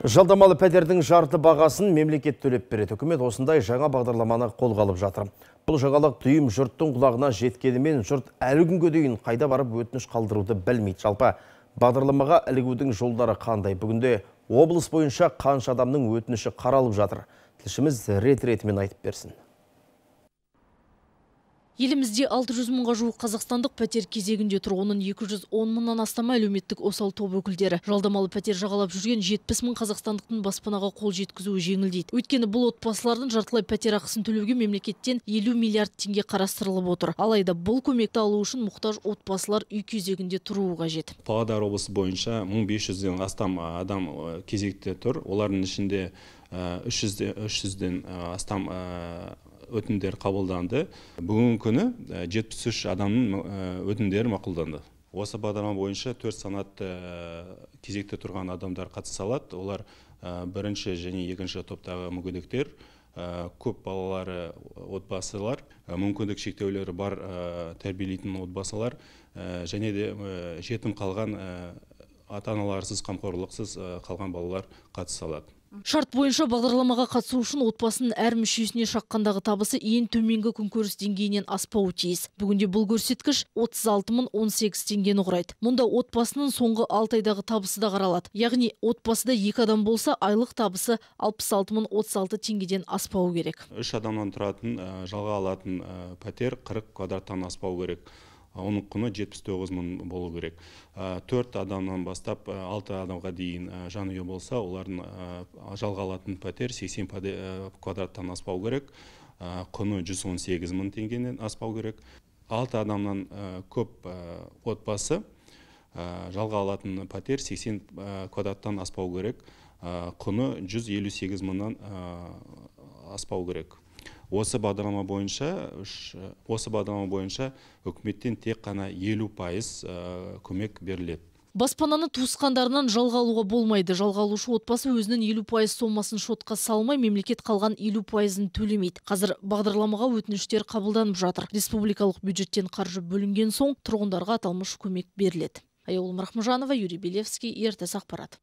Жалдамалы пәтердің жарты бағасын мемлекет төлеп береді. Үкімет осындай жаңа бағдарламаны қолға алып жатыр. Бұл жаңалық түйім жұрттың құлағына жеткенімен жұрт әлі күнге дейін қайда барып өтініш қалдыруды білмейді. Жалпы бағдарламаға ілігудің жолдары қандай? Бүгінде облыс бойынша қанша адамның өтініші қаралып жатыр. Тілшіміз рет айтып берсін елімізде 600 мұнға жуық қазақстандық пәтер кезегінде тұр 210 мыңнан астама әлеуметтік осал топ өкілдері жалдамалы пәтер жағалап жүрген 70 мұн қазақстандықтың баспынаға қол жеткізуі жеңілдейді өйткені бұл отпасылардың жартылай пәтер ақысын төлеуге мемлекеттен 50 миллиард теңге қарастырылып отыр алайда бұл көмекті алу үшін мұқтаж отбасылар үй кезегінде тұруы қажет павлодар облысы бойынша 1500-ден астам адам кезекте тұр олардың ішінде 300-ден астам өтінімдер қабылданды бүгінгі күні 73 адамның өтінімдері мақұлданды осы бағдарлама бойынша төрт санатты кезекте тұрған адамдар қатыса алады олар бірінші және екінші топтағы мүгедектер көп балалары отбасылар мүмкіндік шектеулері бар тәрбиелейтін отбасылар және де жетім қалған ата аналарсыз қамқорлықсыз э, қалған балалар қатыса алады шарт бойынша бағдарламаға қатысу үшін отбасының әр мүшесіне шаққандағы табысы ең төменгі күнкөріс деңгейінен аспауы тиіс бүгінде бұл көрсеткіш 36 мың 18 теңгені құрайды мұнда отбасының соңғы алты айдағы табысы да қаралады яғни отбасыда екі адам болса айлық табысы 66 мың 36 теңгеден аспауы керек үш адамнан тұратын э, жалға алатын э, пәтер 40 квадраттан аспауы керек оның құны 79 мың болу керек төрт адамнан бастап алты адамға дейін жаны болса олардың жалға алатын пәтер 80 квадраттан аспау керек құны 118 мың теңгеден аспау керек 6 адамнан көп отбасы жалға алатын пәтер 80 квадраттан аспау керек құны 158 мыңнан аспау керек осы бағдарлама бойынша э, осы бағдарлама бойынша үкіметтен тек қана елу пайыз э, көмек беріледі баспананы туысқандарынан жалға алуға болмайды жалға алушы отбасы өзінің елу пайыз сомасын шотқа салмай мемлекет қалған елу пайызын төлемейді қазір бағдарламаға өтініштер қабылданып жатыр республикалық бюджеттен қаржы бөлінген соң тұрғындарға аталмыш көмек беріледі аяулым рахмажанова юрий белевский ертіс ақпарат